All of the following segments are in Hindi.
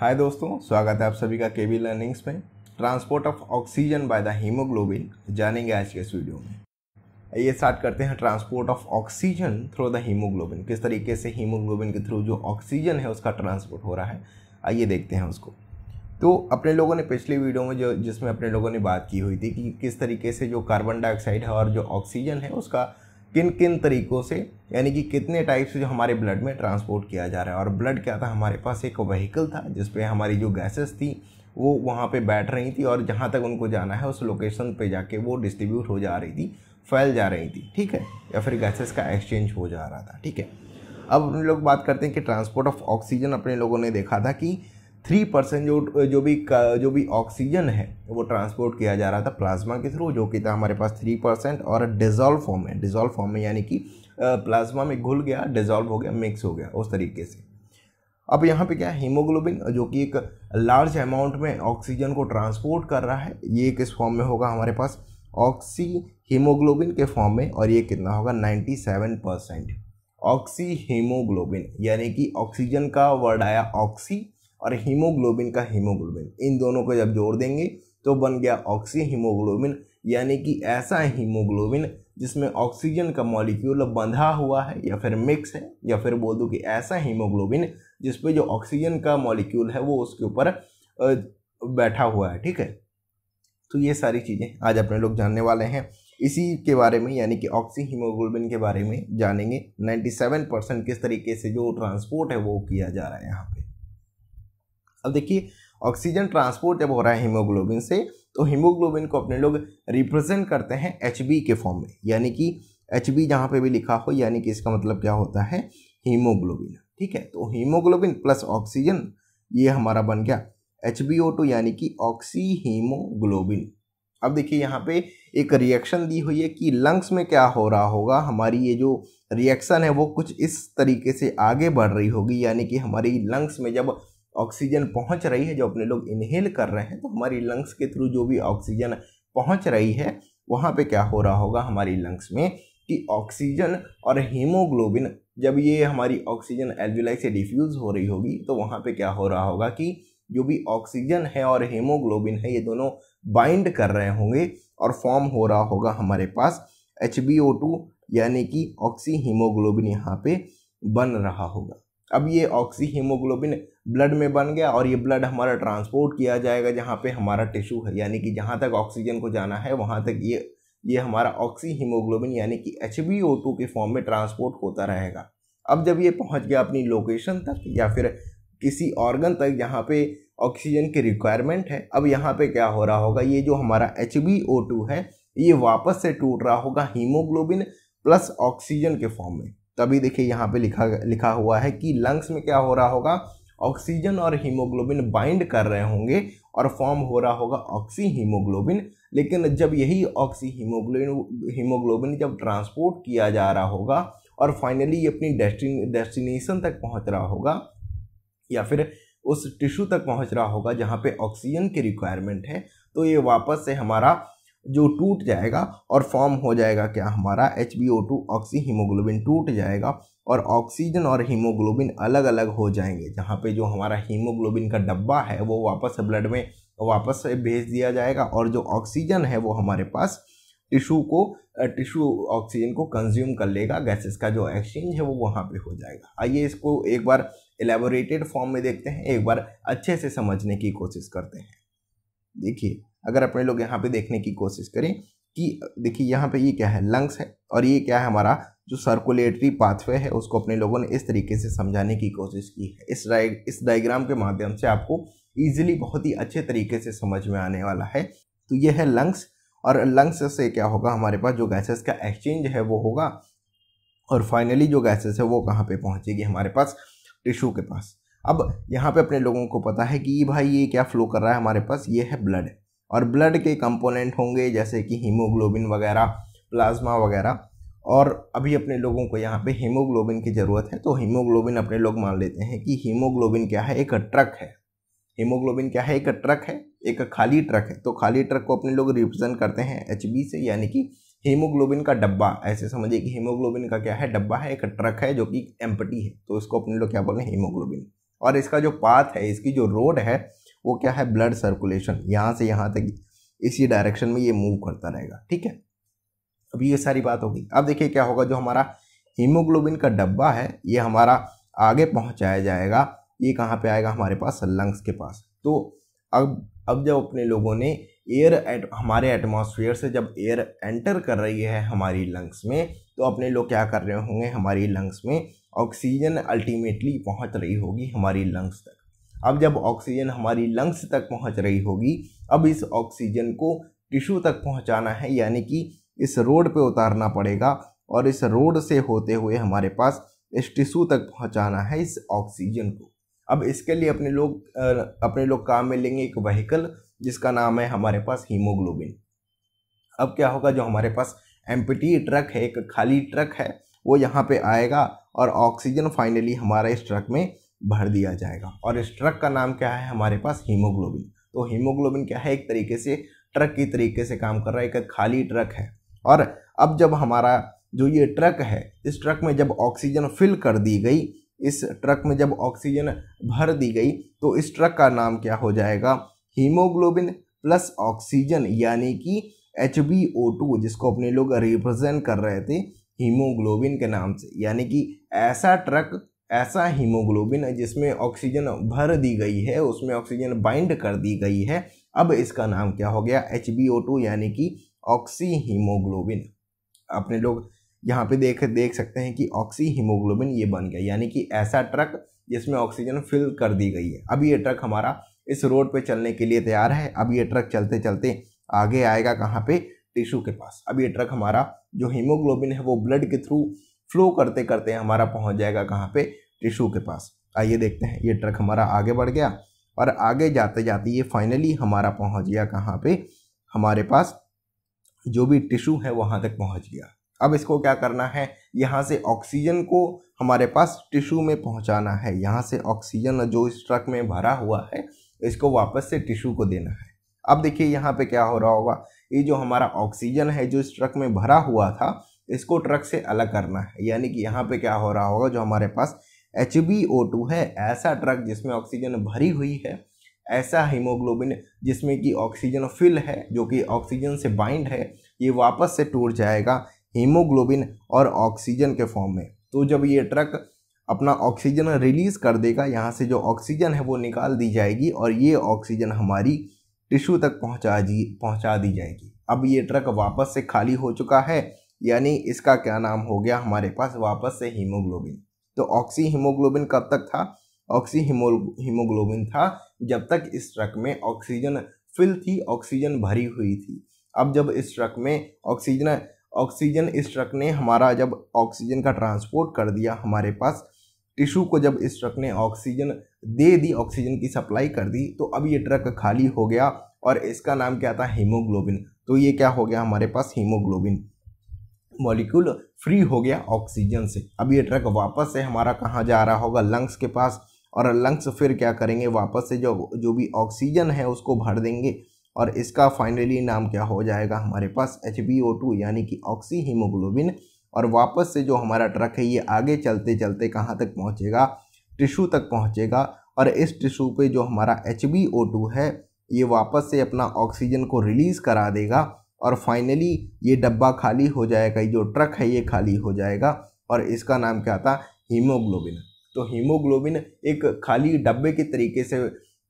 हाय दोस्तों स्वागत है आप सभी का के बी लर्निंग्स में transport of oxygen by the haemoglobin जानेंगे आज के इस वीडियो में ये स्टार्ट करते हैं transport of oxygen through the haemoglobin किस तरीके से हीमोग्लोबिन के थ्रू जो ऑक्सीजन है उसका ट्रांसपोर्ट हो रहा है आइए देखते हैं उसको तो अपने लोगों ने पिछली वीडियो में जो जिसमें अपने लोगों ने बात की हुई थी कि किस तरीके से जो कार्बन डाइऑक्साइड है और जो ऑक्सीजन है उसका किन किन तरीक़ों से यानी कि कितने टाइप से जो हमारे ब्लड में ट्रांसपोर्ट किया जा रहा है और ब्लड क्या था हमारे पास एक वहीकल था जिसपे हमारी जो गैसेस थी वो वहाँ पे बैठ रही थी और जहाँ तक उनको जाना है उस लोकेशन पे जाके वो डिस्ट्रीब्यूट हो जा रही थी फैल जा रही थी ठीक है या फिर गैसेस का एक्सचेंज हो जा रहा था ठीक है अब हम लोग बात करते हैं कि ट्रांसपोर्ट ऑफ ऑक्सीजन अपने लोगों ने देखा था कि थ्री परसेंट जो जो भी जो भी ऑक्सीजन है वो ट्रांसपोर्ट किया जा रहा था प्लाज्मा के थ्रू जो कि था हमारे पास थ्री परसेंट और डिजॉल्व फॉर्म में डिजॉल्व फॉर्म में यानी कि प्लाज्मा में घुल गया डिजॉल्व हो गया मिक्स हो गया उस तरीके से अब यहाँ पे क्या है हीमोग्लोबिन जो कि एक लार्ज अमाउंट में ऑक्सीजन को ट्रांसपोर्ट कर रहा है ये किस फॉर्म में होगा हमारे पास ऑक्सी हीमोग्लोबिन के फॉर्म में और ये कितना होगा ninety seven percent oxy haemoglobin यानी कि ऑक्सीजन का वर्ड आया ऑक्सी और हीमोग्लोबिन का हीमोग्लोबिन इन दोनों को जब जोड़ देंगे तो बन गया ऑक्सी हीमोग्लोबिन यानी कि ऐसा हीमोग्लोबिन जिसमें ऑक्सीजन का मॉलिक्यूल बंधा हुआ है या फिर मिक्स है या फिर बोल दूँ कि ऐसा हीमोग्लोबिन जिसपे जो ऑक्सीजन का मॉलिक्यूल है वो उसके ऊपर बैठा हुआ है ठीक है तो ये सारी चीज़ें आज अपने लोग जानने वाले हैं इसी के बारे में यानी कि ऑक्सी हीमोग्लोबिन के बारे में जानेंगे सेवन परसेंट किस तरीके से जो ट्रांसपोर्ट है वो किया जा रहा है यहाँ पे अब देखिए ऑक्सीजन ट्रांसपोर्ट जब हो रहा है हीमोग्लोबिन से तो हीमोग्लोबिन को अपने लोग रिप्रेजेंट करते हैं एच के फॉर्म में यानी कि एच बी जहाँ पर भी लिखा हो यानी कि इसका मतलब क्या होता है हीमोग्लोबिन ठीक है तो हीमोग्लोबिन प्लस ऑक्सीजन ये हमारा बन गया एच बी ओ टू यानी कि ऑक्सी हीमोग्लोबिन अब देखिए यहाँ पे एक रिएक्शन दी हुई है कि लंग्स में क्या हो रहा होगा हमारी ये जो रिएक्शन है वो कुछ इस तरीके से आगे बढ़ रही होगी यानी कि हमारी लंग्स में जब ऑक्सीजन पहुंच रही है जो अपने लोग इनहेल कर रहे हैं तो हमारी लंग्स के थ्रू जो भी ऑक्सीजन पहुंच रही है वहाँ पे क्या हो रहा होगा हमारी लंग्स में कि ऑक्सीजन और हीमोग्लोबिन जब ये हमारी ऑक्सीजन एल्विलाई से डिफ्यूज़ हो रही होगी तो वहाँ पे क्या हो रहा होगा कि जो भी ऑक्सीजन है और हीमोग्लोबिन है ये दोनों बाइंड कर रहे होंगे और फॉर्म हो रहा होगा हमारे पास एच यानी कि ऑक्सी हीमोग्लोबिन यहाँ पे बन रहा होगा अब ये ऑक्सी हीमोग्लोबिन ब्लड में बन गया और ये ब्लड हमारा ट्रांसपोर्ट किया जाएगा जहाँ पे हमारा टिश्यू है यानी कि जहाँ तक ऑक्सीजन को जाना है वहाँ तक ये ये हमारा ऑक्सी हीमोग्लोबिन यानी कि एच के फॉर्म में ट्रांसपोर्ट होता रहेगा अब जब ये पहुँच गया अपनी लोकेशन तक या फिर किसी ऑर्गन तक जहाँ पे ऑक्सीजन की रिक्वायरमेंट है अब यहाँ पे क्या हो रहा होगा ये जो हमारा एच है ये वापस से टूट रहा होगा हीमोग्लोबिन प्लस ऑक्सीजन के फॉर्म में तभी देखिए यहाँ पे लिखा लिखा हुआ है कि लंग्स में क्या हो रहा होगा ऑक्सीजन और हीमोग्लोबिन बाइंड कर रहे होंगे और फॉर्म हो रहा होगा ऑक्सी हीमोग्लोबिन लेकिन जब यही ऑक्सी हीमोग्लोबिन हीमोग्लोबिन जब ट्रांसपोर्ट किया जा रहा होगा और फाइनली ये अपनी डेस्टिन डेस्टिनेशन तक पहुंच रहा होगा या फिर उस टिश्यू तक पहुंच रहा होगा जहाँ पे ऑक्सीजन की रिक्वायरमेंट है तो ये वापस से हमारा जो टूट जाएगा और फॉर्म हो जाएगा क्या हमारा H B O two oxy haemoglobin टूट जाएगा और ऑक्सीजन और हीमोग्लोबिन अलग अलग हो जाएंगे जहाँ पे जो हमारा हीमोग्लोबिन का डब्बा है वो वापस ब्लड में वापस भेज दिया जाएगा और जो ऑक्सीजन है वो हमारे पास टिशू को टिशू ऑक्सीजन को कंज्यूम कर लेगा गैसेस का जो एक्सचेंज है वो वहाँ पे हो जाएगा आइए इसको एक बार एलेबोरेटेड फॉर्म में देखते हैं एक बार अच्छे से समझने की कोशिश करते हैं देखिए अगर अपने लोग यहाँ पे देखने की कोशिश करें कि देखिए यहाँ पे ये क्या है लंग्स है और ये क्या है हमारा जो सर्कुलेटरी पाथवे है उसको अपने लोगों ने इस तरीके से समझाने की कोशिश की है इस डाइ इस डाइग्राम के माध्यम से आपको ईजिली बहुत ही अच्छे तरीके से समझ में आने वाला है तो ये है लंग्स और लंग्स से क्या होगा हमारे पास जो गैसेस का एक्सचेंज है वो होगा और फाइनली जो गैसेस है वो कहाँ पे पहुँचेगी हमारे पास टिश्यू के पास अब यहाँ पे अपने लोगों को पता है कि भाई ये क्या फ्लो कर रहा है हमारे पास ये है ब्लड और ब्लड के कंपोनेंट होंगे जैसे कि हीमोग्लोबिन वगैरह प्लाज्मा वगैरह और अभी अपने लोगों को यहाँ पे हीमोग्लोबिन की ज़रूरत है तो हीमोग्लोबिन अपने लोग मान लेते हैं कि हीमोग्लोबिन क्या है एक ट्रक है हीमोग्लोबिन क्या है एक ट्रक है एक खाली ट्रक है तो खाली ट्रक को अपने लोग रिप्रेजेंट करते हैं एच से यानी कि हीमोग्लोबिन का डब्बा ऐसे समझिए कि हीमोग्लोबिन का क्या है डब्बा है एक ट्रक है जो कि एम्पटी है तो इसको अपने लोग क्या बोल रहे हैं हीमोग्लोबिन और इसका जो पाथ है इसकी जो रोड है वो क्या है ब्लड सर्कुलेशन यहाँ से यहाँ तक इसी डायरेक्शन में ये मूव करता रहेगा ठीक है अब ये सारी बात होगी अब देखिए क्या होगा जो हमारा हीमोग्लोबिन का डब्बा है ये हमारा आगे पहुँचाया जाएगा ये कहाँ पे आएगा हमारे पास लंग्स के पास तो अब अब जब अपने लोगों ने एयर एट हमारे एटमॉस्फेयर से जब एयर एंटर कर रही है हमारी लंग्स में तो अपने लोग क्या कर रहे होंगे हमारी लंग्स में ऑक्सीजन अल्टीमेटली पहुंच रही होगी हमारी लंग्स तक अब जब ऑक्सीजन हमारी लंग्स तक पहुंच रही होगी अब इस ऑक्सीजन को टिश्यू तक पहुंचाना है यानी कि इस रोड पे उतारना पड़ेगा और इस रोड से होते हुए हमारे पास इस टिश्यू तक पहुंचाना है इस ऑक्सीजन को अब इसके लिए अपने लोग अपने लोग काम में लेंगे एक वहीकल जिसका नाम है हमारे पास हीमोग्लोबिन अब क्या होगा जो हमारे पास एम्पटी ट्रक है एक खाली ट्रक है वो यहाँ पे आएगा और ऑक्सीजन फाइनली हमारा इस ट्रक में भर दिया जाएगा और इस ट्रक का नाम क्या है हमारे पास हीमोग्लोबिन तो हीमोग्लोबिन क्या है एक तरीके से ट्रक की तरीके से काम कर रहा है एक खाली ट्रक है और अब जब हमारा जो ये ट्रक है इस ट्रक में जब ऑक्सीजन फिल कर दी गई इस ट्रक में जब ऑक्सीजन भर दी गई तो इस ट्रक का नाम क्या हो जाएगा हीमोग्लोबिन प्लस ऑक्सीजन यानी कि एच जिसको अपने लोग रिप्रेजेंट कर रहे थे हीमोग्लोबिन के नाम से यानी कि ऐसा ट्रक ऐसा हीमोग्लोबिन है जिसमें ऑक्सीजन भर दी गई है उसमें ऑक्सीजन बाइंड कर दी गई है अब इसका नाम क्या हो गया एच बी ओ टू यानी कि ऑक्सी हीमोग्लोबिन अपने लोग यहाँ पे देख देख सकते हैं कि ऑक्सी हीमोग्लोबिन ये बन गया यानी कि ऐसा ट्रक जिसमें ऑक्सीजन फिल कर दी गई है अब ये ट्रक हमारा इस रोड पे चलने के लिए तैयार है अब ये ट्रक चलते चलते आगे आएगा कहाँ पे टिश्यू के पास अब ये ट्रक हमारा जो हीमोग्लोबिन है वो ब्लड के थ्रू फ्लो करते करते हमारा पहुंच जाएगा कहाँ पे टिशू के पास आइए देखते हैं ये ट्रक हमारा आगे बढ़ गया और आगे जाते जाते ये फाइनली हमारा पहुंच गया कहाँ पे हमारे पास जो भी टिशू है वहाँ तक पहुँच गया अब इसको क्या करना है यहाँ से ऑक्सीजन को हमारे पास टिशू में पहुँचाना है यहाँ से ऑक्सीजन जो इस ट्रक में भरा हुआ है इसको वापस से टिशू को देना है अब देखिए यहाँ पे क्या हो रहा होगा ये जो हमारा ऑक्सीजन है जो इस ट्रक में भरा हुआ था इसको ट्रक से अलग करना है यानी कि यहाँ पे क्या हो रहा होगा जो हमारे पास एच है ऐसा ट्रक जिसमें ऑक्सीजन भरी हुई है ऐसा हीमोग्लोबिन जिसमें कि ऑक्सीजन फिल है जो कि ऑक्सीजन से बाइंड है ये वापस से टूट जाएगा हीमोग्लोबिन और ऑक्सीजन के फॉर्म में तो जब ये ट्रक अपना ऑक्सीजन रिलीज़ कर देगा यहाँ से जो ऑक्सीजन है वो निकाल दी जाएगी और ये ऑक्सीजन हमारी टिश्यू तक पहुँचा जी पहुँचा दी जाएगी अब ये ट्रक वापस से खाली हो चुका है यानी इसका क्या नाम हो गया हमारे पास वापस से हीमोग्लोबिन तो ऑक्सी हीमोग्लोबिन कब तक था ऑक्सी हीमोग्लोबिन था जब तक इस ट्रक में ऑक्सीजन फिल थी ऑक्सीजन भरी हुई थी अब जब इस ट्रक में ऑक्सीजन ऑक्सीजन इस ट्रक ने हमारा जब ऑक्सीजन का ट्रांसपोर्ट कर दिया हमारे पास टिशू को जब इस ट्रक ने ऑक्सीजन दे दी ऑक्सीजन की सप्लाई कर दी तो अब ये ट्रक खाली हो गया और इसका नाम क्या था हीमोग्लोबिन तो ये क्या हो गया हमारे पास हीमोग्लोबिन मॉलिक्यूल फ्री हो गया ऑक्सीजन से अब ये ड्रग वापस से हमारा कहाँ जा रहा होगा लंग्स के पास और लंग्स फिर क्या करेंगे वापस से जो जो भी ऑक्सीजन है उसको भर देंगे और इसका फाइनली नाम क्या हो जाएगा हमारे पास एच यानी कि ऑक्सी हीमोग्लोबिन और वापस से जो हमारा ट्रक है ये आगे चलते चलते कहाँ तक पहुँचेगा टिशू तक पहुँचेगा और इस टिशू पे जो हमारा एच है ये वापस से अपना ऑक्सीजन को रिलीज़ करा देगा और फाइनली ये डब्बा खाली हो जाएगा जो ट्रक है ये खाली हो जाएगा और इसका नाम क्या था हीमोग्लोबिन तो हीमोग्लोबिन एक खाली डब्बे के तरीके से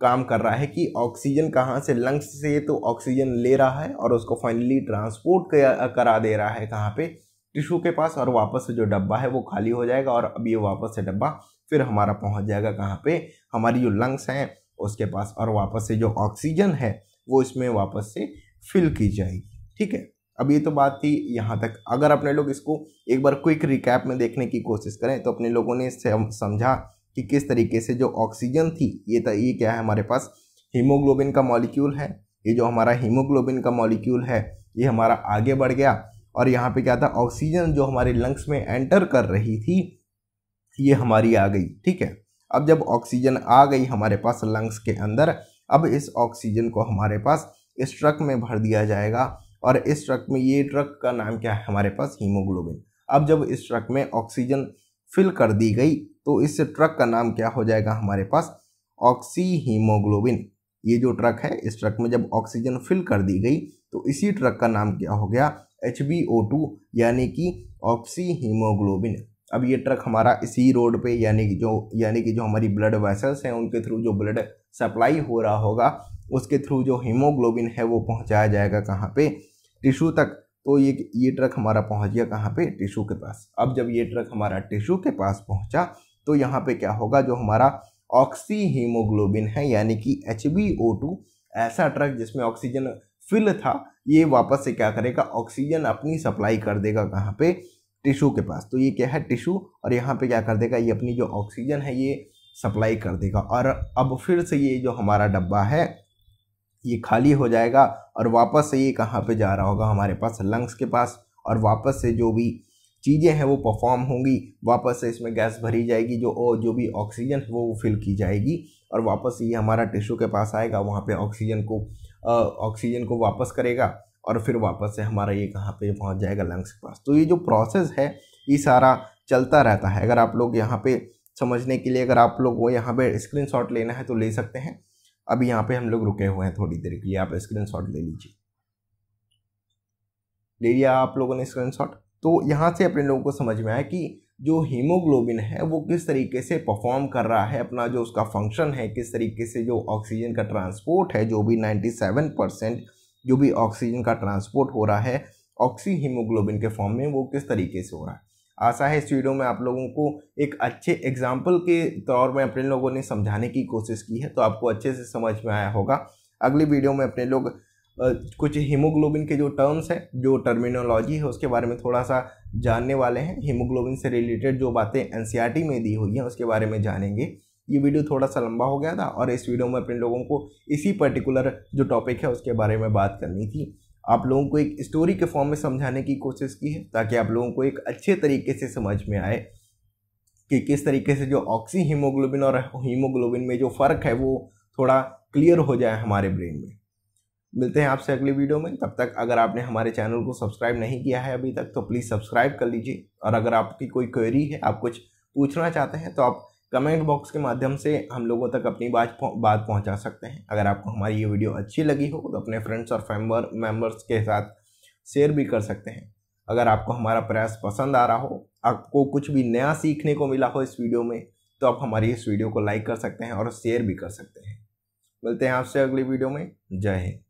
काम कर रहा है कि ऑक्सीजन कहाँ से लंग्स से तो ऑक्सीजन ले रहा है और उसको फाइनली ट्रांसपोर्ट करा दे रहा है कहाँ पे टिशू के पास और वापस जो डब्बा है वो खाली हो जाएगा और अब ये वापस से डब्बा फिर हमारा पहुँच जाएगा कहाँ पे हमारी जो लंग्स हैं उसके पास और वापस से जो ऑक्सीजन है वो इसमें वापस से फिल की जाएगी ठीक है अब ये तो बात थी यहाँ तक अगर अपने लोग इसको एक बार क्विक रिकैप में देखने की कोशिश करें तो अपने लोगों ने इससे समझा कि किस तरीके से जो ऑक्सीजन थी ये तो ये क्या है हमारे पास हीमोग्लोबिन का मॉलिक्यूल है ये जो हमारा हीमोग्लोबिन का मॉलिक्यूल है ये हमारा आगे बढ़ गया और यहाँ पे क्या था ऑक्सीजन जो हमारे लंग्स में एंटर कर रही थी ये हमारी आ गई ठीक है अब जब ऑक्सीजन आ गई हमारे पास लंग्स के अंदर अब इस ऑक्सीजन को हमारे पास इस ट्रक में भर दिया जाएगा और इस ट्रक में ये ट्रक का नाम क्या है हमारे पास हीमोग्लोबिन अब जब इस ट्रक में ऑक्सीजन फिल कर दी गई तो इस ट्रक का नाम क्या हो जाएगा हमारे पास ऑक्सी हीमोग्लोबिन ये जो ट्रक है इस ट्रक में जब ऑक्सीजन फिल कर दी गई तो इसी ट्रक का नाम क्या हो गया एच यानी कि ऑक्सी हीमोग्लोबिन अब ये ट्रक हमारा इसी रोड पे यानी कि जो यानी कि जो हमारी ब्लड वेसल्स हैं उनके थ्रू जो ब्लड सप्लाई हो रहा होगा उसके थ्रू जो हीमोग्लोबिन है वो पहुँचाया जाएगा कहाँ पे टिशू तक तो ये ये ट्रक हमारा पहुँच गया कहाँ पे टिशू के पास अब जब ये ट्रक हमारा टिशू के पास पहुँचा तो यहाँ पे क्या होगा जो हमारा ऑक्सी हीमोग्लोबिन है यानी कि एच ऐसा ट्रक जिसमें ऑक्सीजन फिल था ये वापस से क्या करेगा ऑक्सीजन अपनी सप्लाई कर देगा कहाँ पे टिशू के पास तो ये क्या है टिशू और यहाँ पे क्या कर देगा ये अपनी जो ऑक्सीजन है ये सप्लाई कर देगा और अब फिर से ये जो हमारा डब्बा है ये खाली हो जाएगा और वापस से ये कहाँ पे जा रहा होगा हमारे पास लंग्स के पास और वापस से जो भी चीज़ें हैं वो परफॉर्म होंगी वापस से इसमें गैस भरी जाएगी जो जो भी ऑक्सीजन है वो फिल की जाएगी और वापस से ये हमारा टिश्यू के पास आएगा वहाँ पे ऑक्सीजन को ऑक्सीजन को वापस करेगा और फिर वापस से हमारा ये कहाँ पे पहुँच जाएगा लंग्स के पास तो ये जो प्रोसेस है ये सारा चलता रहता है अगर आप लोग यहाँ पर समझने के लिए अगर आप लोग वो यहाँ पर स्क्रीन लेना है तो ले सकते हैं अब यहाँ पे हम लोग रुके हुए हैं थोड़ी देर के लिए आप स्क्रीन शॉट ले लीजिए ले लिया आप लोगों ने स्क्रीन शॉट तो यहाँ से अपने लोगों को समझ में आया कि जो हीमोग्लोबिन है वो किस तरीके से परफॉर्म कर रहा है अपना जो उसका फंक्शन है किस तरीके से जो ऑक्सीजन का ट्रांसपोर्ट है जो भी 97 परसेंट जो भी ऑक्सीजन का ट्रांसपोर्ट हो रहा है ऑक्सी हीमोग्लोबिन के फॉर्म में वो किस तरीके से हो रहा है आशा है इस वीडियो में आप लोगों को एक अच्छे एग्जाम्पल के तौर में अपने लोगों ने समझाने की कोशिश की है तो आपको अच्छे से समझ में आया होगा अगली वीडियो में अपने लोग कुछ हीमोग्लोबिन के जो टर्म्स हैं जो टर्मिनोलॉजी है उसके बारे में थोड़ा सा जानने वाले हैं हीमोग्लोबिन से रिलेटेड जो बातें एन में दी हुई हैं उसके बारे में जानेंगे ये वीडियो थोड़ा सा लंबा हो गया था और इस वीडियो में अपने लोगों को इसी पर्टिकुलर जो टॉपिक है उसके बारे में बात करनी थी आप लोगों को एक स्टोरी के फॉर्म में समझाने की कोशिश की है ताकि आप लोगों को एक अच्छे तरीके से समझ में आए कि किस तरीके से जो ऑक्सी हीमोग्लोबिन और हीमोग्लोबिन में जो फ़र्क है वो थोड़ा क्लियर हो जाए हमारे ब्रेन में मिलते हैं आपसे अगली वीडियो में तब तक अगर आपने हमारे चैनल को सब्सक्राइब नहीं किया है अभी तक तो प्लीज़ सब्सक्राइब कर लीजिए और अगर आपकी कोई क्वेरी है आप कुछ पूछना चाहते हैं तो आप कमेंट बॉक्स के माध्यम से हम लोगों तक अपनी बात बात पहुंचा सकते हैं अगर आपको हमारी ये वीडियो अच्छी लगी हो तो अपने फ्रेंड्स और फैमर मेम्बर्स के साथ शेयर भी कर सकते हैं अगर आपको हमारा प्रयास पसंद आ रहा हो आपको कुछ भी नया सीखने को मिला हो इस वीडियो में तो आप हमारी इस वीडियो को लाइक कर सकते हैं और शेयर भी कर सकते हैं मिलते हैं आपसे अगली वीडियो में जय हिंद